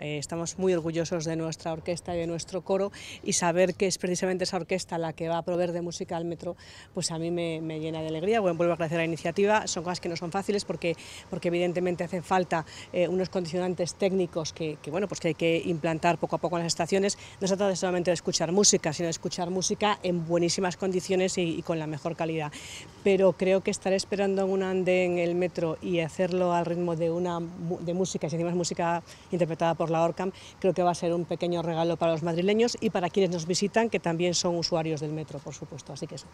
Eh, estamos muy orgullosos de nuestra orquesta y de nuestro coro y saber que es precisamente esa orquesta la que va a proveer de música al metro, pues a mí me, llena de alegría. Bueno, vuelvo a agradecer la iniciativa, son cosas que no son fáciles porque, porque evidentemente hacen falta eh, unos condicionantes técnicos que, bueno, pues hay que implantar poco a poco en las estaciones. No se trata solamente de escuchar música, sino de escuchar música en buenísimas condiciones y, con la mejor calidad. Pero creo que estar esperando en un andén el metro y hacerlo al ritmo de, una, de música, si encima música interpretada por la ORCAM, creo que va a ser un pequeño regalo para los madrileños y para quienes nos visitan, que también son usuarios del metro, por supuesto. Así que eso.